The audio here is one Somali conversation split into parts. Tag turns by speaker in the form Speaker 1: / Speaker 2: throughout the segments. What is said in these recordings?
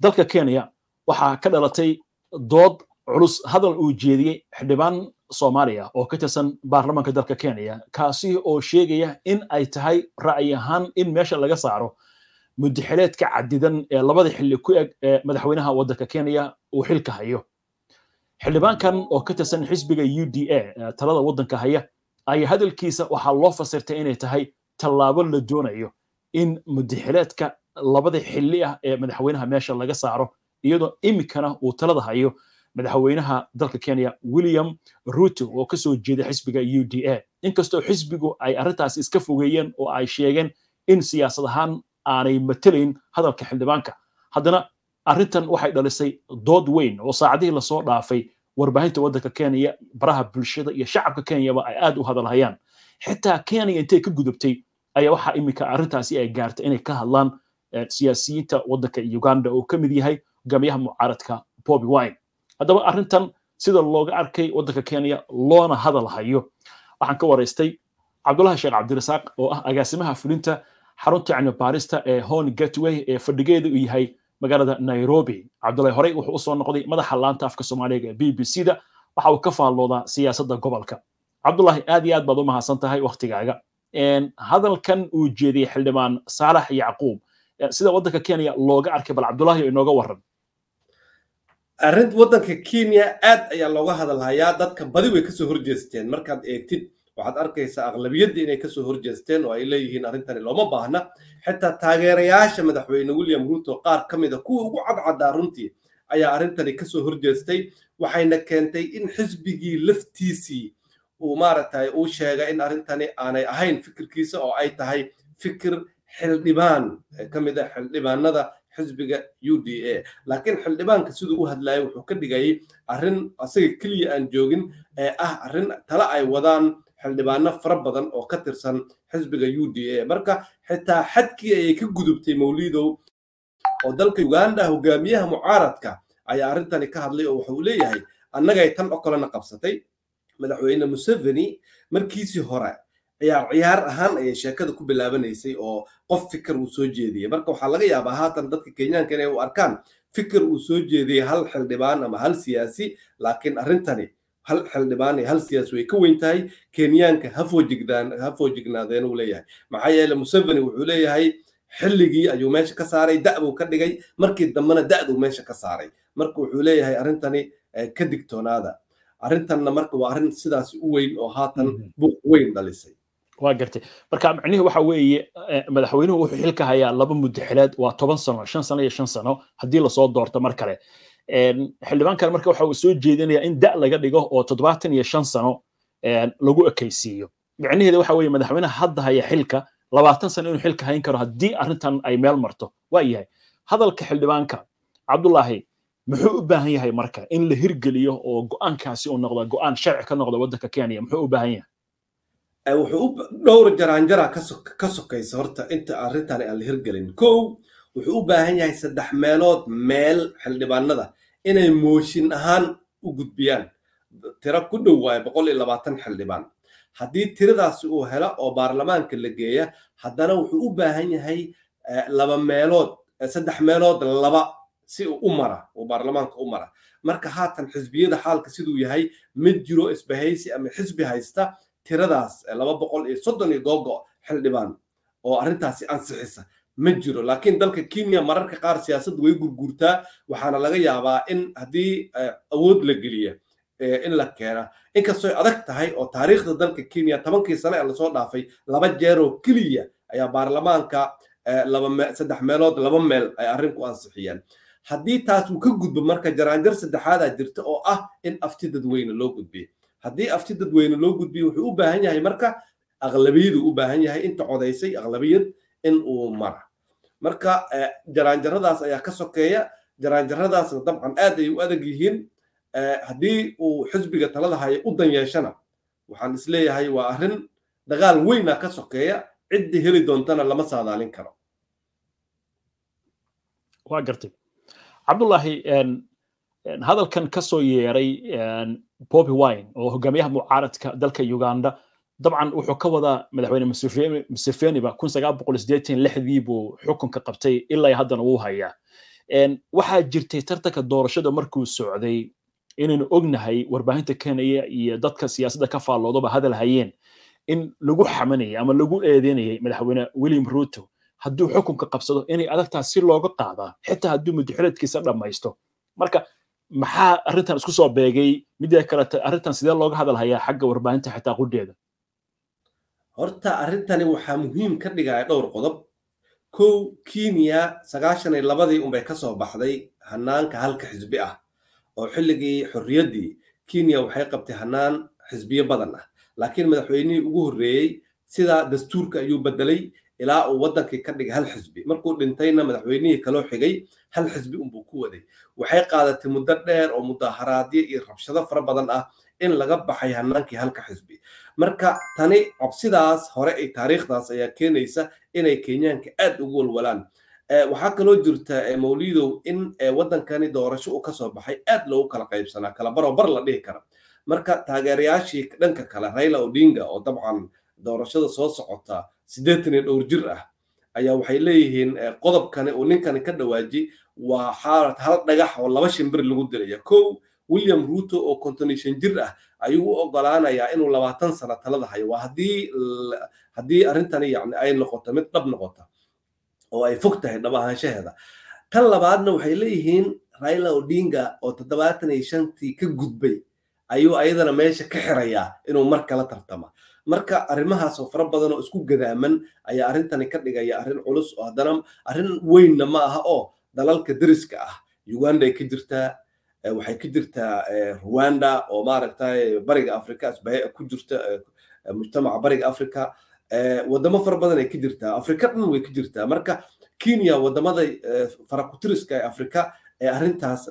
Speaker 1: dalka kenya waxaa ka dhalatay dood culus hadal uu jeediyey xildhibaan soomaaliya oo ka tirsan baarlamanka dalka kenya kaasi oo sheegaya in ay tahay ra'yi ahaan in meesha laga saaro mudaxileedka cadidan ee labada xilli ku eg ee madaxweynaha waddanka kenya uu xilka hayo xildhibaankan oo ka tirsan xisbiga u d a talada waddanka haya ayaa hadalkiisa waxaa loo fasirtay inay tahay tallaabo la doonayo in mudaxileedka labada xili ah ee madaxweynaha meesha laga saaro iyadoo iminkana uu talada hayo madaxweynaha dalka kenya william ruto oo kasoo jeeda xisbiga u d a inkastoo xisbigu ay arrintaas iska fogeeyeen oo ay sheegeen in siyaasad ahaan aanay matalayn hadalka xildhibaanka haddana arrintan waxay dhalisay dood weyn oo saacadihii lasoo dhaafay warbaahinta waddanka kenya baraha bulshada iyo shacabka kenyaba ay aad u hadalhayaan xitaa kenya intay ka gudubtay ayaa waxaa iminka arrintaasi ay gaartay inay ka hadlaan siyaasiyiinta waddanka uganda oo ka mid yahay hogaamiyaha mucaaradka bobi wine haddaba arrintan sida looga arkay waddanka kenya loona hadal waxaan ka waraystay cabdulahi sheekh cabdirasaaq oo ah agaasimaha fulinta xarunta cilmi baarista ee hon gatway ee fadhigeeda uu yahay magaalada nairobi cabdulahi horey wuxuu usoo noqday madaxa laanta afka soomaaliga ee b b c da waxa uu ka faalloodaa siyaasadda gobolka cabdulahi aad iyo aad baad u mahadsan tahay waktigaaga hadalkan uu jeediyey xildhibaan saalax yacquub sida waddanka kenya looga arkay bal cabdulaahi inooga waran arrinta waddanka kenya aad ayaa looga hadalhayaa
Speaker 2: dadka badi way kasoo horjeesteen markaad eegtid waxaad arkaysaa aqlabiyadda inay kasoo horjeesteen oo ay leeyihiin arrintani looma baahna xitaa taageerayaasha madaxweyne william ruuto qaar ka mida kuwa ugu cadcaddaa runtii ayaa arrintani kasoo horjeestay waxayna keentay in xisbigii laftiisii uu maaragtay uu sheega in arrintani aanay ahayn fikirkiisa oo ay tahay fikir xildhibaan ka mid ah xildhibaanada xisbiga u d a laakiin xildhibaanka siduu u hadlayay wuxuu ka dhigayay arrin asaga keliya aan joogin ee ah arrin tala ay wadaan xildhibaano fara badan oo ka tirsan xisbiga u d a marka xitaa xadkii ayay ka gudubtay mawliidow oo dalka uganda hogaamiyaha mucaaradka ayaa arrintani ka hadlay oo waxauu leeyahay annagay tan oo kalena qabsatay madaxweyne museveni markiisii hore ciyaar ciyaar ahaan ayay sheekada ku bilaabanaysay oo qof fikir uu soo jeediyay marka waxaa laga yaabaa haatan dadka kenyaanka inay u arkaan fikir uu soo jeediyey hal xildhibaan ama hal siyaasi laakiin arrintani hal xildhibaan iyo hal siyaasi way ka weyn tahay kenyaanka ha foojigdaan ha foojignaadeen uu leeyahay maxaa yeele museveni wuxuu leeyahay xilligii ayuu meesha ka saaray da'buu ka dhigay markii dambena da'duu meesha ka saaray marka wuxuu leeyahay arrintani eh, ka digtoonaada arrintanna marka waa arrin sidaas u weyn oo haatan mm-hmm. buuq weyn dhalisay
Speaker 1: waa gartay marka macnihii waxa weeye eh, madaxweynuhu wuxuu xilka hayaa laba mudaxileed waa toban sano shan sano iyo shan sano haddii lasoo doorto mar kale ehm, xildhibaankan marka waxa uu soo jeedinayaa in da' laga dhigo oo toddobaatan iyo shan sano ehm, lagu ekaysiiyo micnaheeda waxa weeye madaxweynaha hadda haya xilka labaatan sano inuu xilka hayn karo haddii arrintan ay meel marto waa yahay hadalka xildhibaanka cabdulaahi muxuu u baahan yahay marka in la hirgeliyo oo go'aankaasi uu noqdo go'aan sharci ka noqdo waddanka kenya muxuu u baahan yahay wuxuu dhowr jaraanjara
Speaker 2: ka sokaysa horta inta arrintan aan la hirgelin kow wuxuu u baahan yahay saddex meelood meel xildhibaanada inay mooshin ahaan u gudbiyaan tiro ku dhow waaye boqol iyo labaatan xildhibaan haddii tiradaasi uu hela oo baarlamaanka la geeya haddana wuxuu u baahan yahay laba meelood saddex meelood laba si uu u mara uu baarlamaanka u mara marka haatan xisbiyada xaalka siduu yahay ma jiro isbahaysi ama xisbi haysta tiradaas eh, laba boqol iyo soddon iyo googo xildhibaan oo arrintaasi ansixisa ma jiro laakiin dalka kenya mararka qaar siyaasadda way gurguurtaa waxaana laga yaabaa in haddii eh, awood la geliya eh, in la keena inkastoo adag tahay oo taariikhda dalka kenya tobankii sane ee lasoo dhaafay laba jeer oo keliya ayaa baarlamaanka saddex meelood laba meel ay arrin ku ansixiyeen haddii taas uu ka gudbo marka jaraanjar saddexaadaa jirta oo ah in afti dadweyne loo gudbiyo haddii afti dadweyne loo gudbiyo wuxuu u baahan yahay marka aqlabiyadu u baahan yahay inta codaysay aqlabiyad in uu mara marka eh, jaraanjaradaas ayaa ka sokeeya jaraanjaradaasna dabcan aad ay u adag yihiin eh, haddii uu xisbiga talada hayo u danyeeshana waxaan isleeyahay waa arrin dagaal weynaa ka sokeeya ciddii heli doontana lama saadaalin karo
Speaker 1: waa gartay cabdullaahi hadalkan kasoo yeeray bobi wine oo hogaamiyaha mucaaradka dalka uganda dabcan wuxuu ka wadaa madaxweyne museveniba dii buu xukunka qabtay ilaa haddana wuu hayaa waxaa jirtay tartanka doorashada markuu socday inaynu ognahay warbaahinta kenya iyo dadka siyaasadda ka faalloodaba hadal hayeen in lagu xamanayay ama lagu eedeynayay madaxweyne william ruto hadduu xukunka qabsado inay adagtaas si looga qaadaa xitaa hadduu mudaxiradkiisa dhammaysto marka maxaa arintan isku soo beegay midee kaleta arintan sidee looga hadalhayaa xagga warbaahinta xitaa qudheeda horta arrintani
Speaker 2: waxaa muhiim ka dhigaya dhowr qodob kow kiimiya sagaashan iyo labadii unbay ka soo baxday hanaanka halka xisbi ah oo xilligii xorriyaddii kiimiya waxay qabtay hanaan xisbiyo badan ah laakiin madaxweynihii ugu horreeyey sidaa dastuurka ayuu beddelay ilaa uu wadankii ka dhigay hal xisbi markuu dhintayna madaxweynihii kaloo xigay hal xisbi unbuu ku waday waxay qaadatay muddo dheer oo mudaaharaadyo iyo rabshado fara badan ah in laga baxay hanaankii halka xisbi marka tani cabsidaas hore ay taariikhdaas ayaa keenaysa inay kenyaanka aad ugu walwalaan waxaa kaloo jirta mawlidow in waddankani doorasho uu kasoo baxay aad loogu kala qaybsanaa kala bar la dhihi kara marka taageerayaashii dhanka kale rayla odinga oo dabcan doorashada soo socota siddeetan iyo dhowr jir ah ayaa waxay leeyihiin eh, qodobkani uu ninkani ka dhawaaji waa xaalad hal dhagax oo laba shimbir lagu dilaya kow william ruto oo kontonishan jir ah ayuu u ogolaanayaa inuu labaatan sano talada hayo waa haddii haddii arrintani yacni ay noqoto mid dhab noqota oo ay fog tahay dhab ahaanshaheeda tan labaadna waxay leeyihiin raila odinga oo toddobaatan iyo shantii ka gudbay ayuu ayadana meesha ka xirayaa inuu mar kala tartama marka arrimahaasoo fara badan oo isku gadaaman ayaa arrintani ka dhigaya arrin culus oo haddana arrin weynna ma aha oo dalalka deriska ah uganda ay ka jirtaa eh, waxay ka jirtaa eh, rwanda oo maaragtay bariga africa isbahaya ku jirta eh, mujtamaca bariga africa waddamo fara badan ay ka jirtaa afrika dhan way ka jirtaa marka kenya waddamada farakutiriska ee afrika ee arrintaas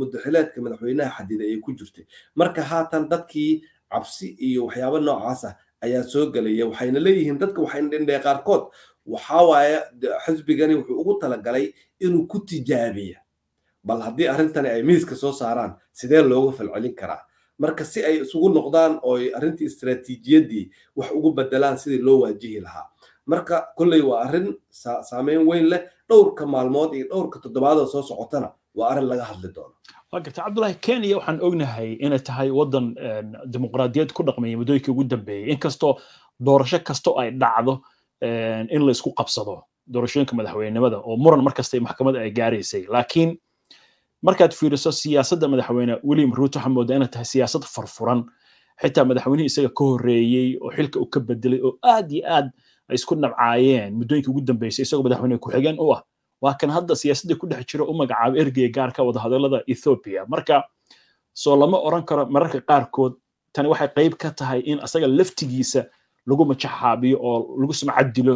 Speaker 2: mudaxileedka madaxweynaha xadida ayay ku jirtay marka haatan dadkii cabsi iyo waxyaabo noocaas ah ayaa soo gelaya waxayna leeyihiin dadka waxayna dhindhee qaarkood waxaawaaya xisbigani wuxuu ugu talagalay inuu ku tijaabiya bal haddii arrintani ay miiska soo saaraan sidee loogu falcelin karaa marka si ay isugu noqdaan ooy arrintii istraatiijiyaddii wax ugu beddelaan sidii loo waajihi lahaa marka kolley waa arrin saameyn weyn leh dhowrka maalmood iyo dhowrka toddobaadoo soo socotana waa arrin laga hadli doono
Speaker 1: garta cabdullahi kenya waxaan ognahay inay tahay waddan dimuqraadiyad ku dhaqmaya muddooyinkii ugu dambeeyey inkastoo doorasho kasto ay dhacdo in la qabsado doorashooyinka madaxweynenimada oo muran markasta maxkamada ay gaaraysay laakiin markaad fiiriso siyaasadda madaxweyne william ruuto waxaa moodaa inay tahay siyaasad furfuran xitaa madaxweynihii isaga ka horreeyey oo xilka u ka bedelay oo aad iyo aad ay isku nabcaayeen muddooyinkii ugu dambeysay isagoo madaxweyne ku-xigeen u ah waa kan hadda siyaasadda ku dhex jira u magacaabo ergeya gaarka wadahadallada ethoobiya marka soo lama oran karo mararka qaarkood tani waxay qayb ka tahay in asaga laftigiisa lagu majaxaabiyo oo lagu sumcadilo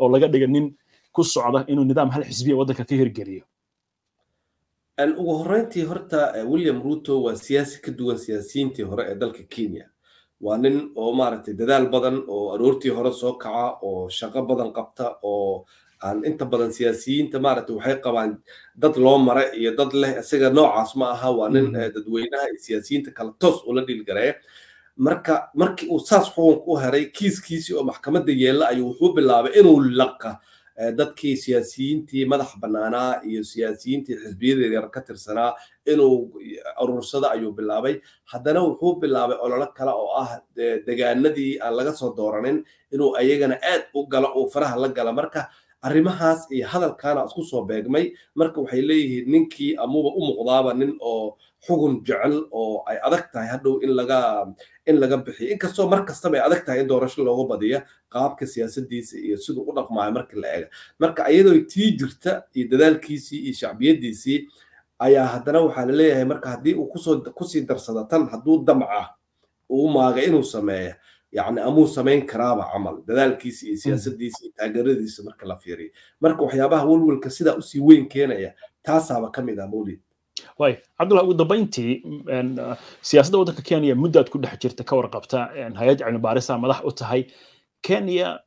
Speaker 1: oo laga dhiga nin ku socda inuu nidaam hal xisbiya waddanka ka hirgeliyo
Speaker 2: ugu horreyntii horta eh, william ruto waa siyaasi ka duwan siyaasiyiintii hore ee dalka kenya waa nin oo maaragtay dadaal badan oo aroortii hore soo kaca oo shaqo badan qabta oo aan inta badan siyaasiyiinta maaragtay waxay qabaan dad loo mara iyo dad leh isaga noocaas ma aha waa nin mm. eh, dadweynaha iyo siyaasiyiinta kala toos ula dhiilgareeya marka markii uu saas xukunka u heray kiiskiisii oo maxkamadda yeella ayuu wuxuu bilaabay inuu laqa eh, dadkii siyaasiyiintii madax bannaanaa iyo siyaasiyiintii xisbiyada yaryar ka tirsanaa inuu aruursado ayuu bilaabay haddana wuxuu bilaabay ololo kale oo ah degaanadii aan laga soo dooranin inuu ayagana aad u galo uu faraha la gala marka arrimahaas iyo hadalkaana isku soo beegmay marka waxay leeyihiin ninkii amuba u muuqdaaba nin oo xugun jecel oo ay adag tahay hadhow in laga in laga bixiyo inkastoo mar kastaba ay adag tahay in doorasho loogu badiya qaabka siyaasadiisa iyo siduu u dhaqmaayo marka la eega marka iyadoo tii jirta iyo dadaalkiisii iyo shacbiyadiisii ayaa haddana waxaa la leeyahay marka haddii uu kusoo kusii darsada tan hadduu damca uu maagay inuu sameeya yani amuu samayn karaaba camal dadaalkiisa iyo mm. siyaasadiisa iyo taageeradiisa marka la fiiriyo marka waxyaabaha walwalka sidaa usii weyn keenaya taasaaba ka mid ah mawlid
Speaker 1: way cabdullah ugu dambayntii ah, siyaasadda waddanka kenya muddo ku dhex jirta ka warqabta hay-ad cilmi baarisa madax u tahay kenya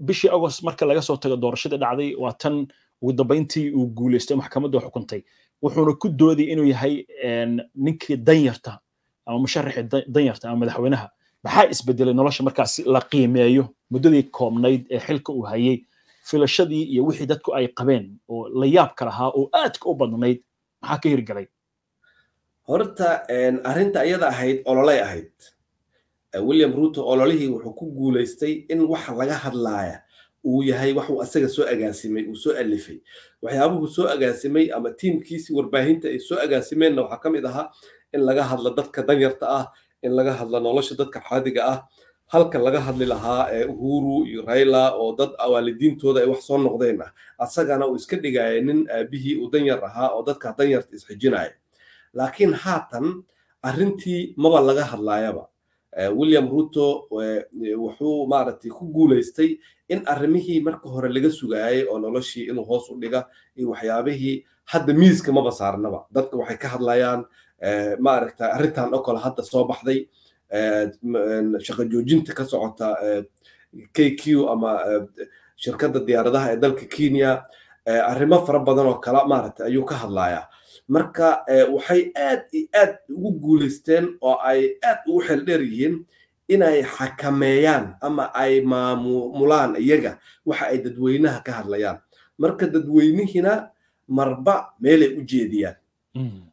Speaker 1: bishii agost marka laga soo tago doorashadii dhacday waa tan ugu dambayntii uu guuleystay maxkamadda xukuntay wuxuuna ku doodayay inuu yahay ninkii danyarta ama musharixii danyarta ama madaxweynaha maxaa isbedelay nolosha markaas la qiimeeyo muddadii koobnayd ee xilka uu hayay filashadii iyo wixii dadku ay qabeen oo la yaabka lahaa oo aadka u badnayd maxaa ka hirgalay horta arrinta iyada ahayd ololay
Speaker 2: ahayd william ruto ololihii wuxuu ku guulaystay in wax laga hadlaaya uu yahay waxuu asaga soo agaasimay uu soo alifay waxyaabuhuu soo agaasimay ama tiimkiisii warbaahinta ay soo agaasimeenna waxaa ka mid ahaa in laga hadlo dadka danyarta ah in laga hadla nolosha dadka caadiga ah halka laga hadli lahaa ee uhuru iyo rayla oo dad waalidiintooda ay wax soo noqdeen ah asagana uu iska dhigaya nin aabihii uu danyar ahaa oo dadka danyarta isxijinaya laakiin haatan arrintii maba laga hadlayaba william ruto wuxuu maaragtay ku guulaystay in arrimihii marka hore laga sugaayay oo noloshii inuu hoos u dhiga iyo waxyaabihii hadda miiska maba saarnaba dadka waxay ka hadlayaan Eh, maaragta arintan oo kale hadda soo baxday eh, eh, shaqo joojinta ka socota kq ama shirkadda diyaaradaha ee dalka kenya arrimo fara badan oo kale maaragta ayuu ka hadlayaa marka waxay aad iyo aad ugu guulaysteen oo ay aad ugu xeldheer yihiin inay xakameeyaan ama ay maamulaan iyaga waxa ay dadweynaha ka hadlayaan marka dadweynihiina marba meelay u jeediyaan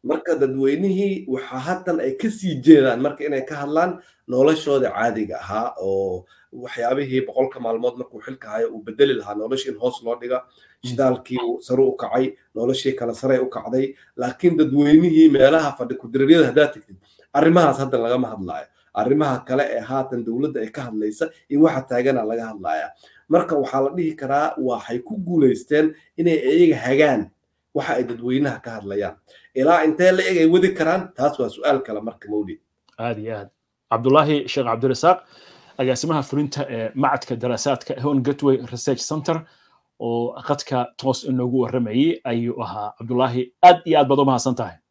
Speaker 2: marka dadweynihii waxaa haatan ay kasii jeedaan marka inay ka hadlaan noloshooda caadiga ahaa oo waxyaabihii boqolka maalmood markuu xilka hayo uu bedeli lahaa noloshii in hoos loo dhiga shidaalkii sare u kacay noloshii kale sarey u kacday laakiin dadweynihii meelaha fadhi kudirariyada haddaad tegtid arrimahaas hadda lagama hadlaayo arrimaha kale ee haatan dowladda ay ka hadlaysa iyo waxa taaganaa laga hadlaya marka waxaa la dhihi karaa waxay ku guulaysteen inay iyaga hagaan waxa ay dadweynaha ka hadlayaan ilaa intee la eg ay wadi karaan taas waa su-aal kale marka mawlid
Speaker 1: aad iyo aad cabdulaahi sheekh cabdirasaaq agaasimaha fulinta ee macadka daraasaadka hon gatway research center oo qadka toos inoogu warramayey ayuu ahaa cabdulaahi aad iyo aad baad u mahadsan tahay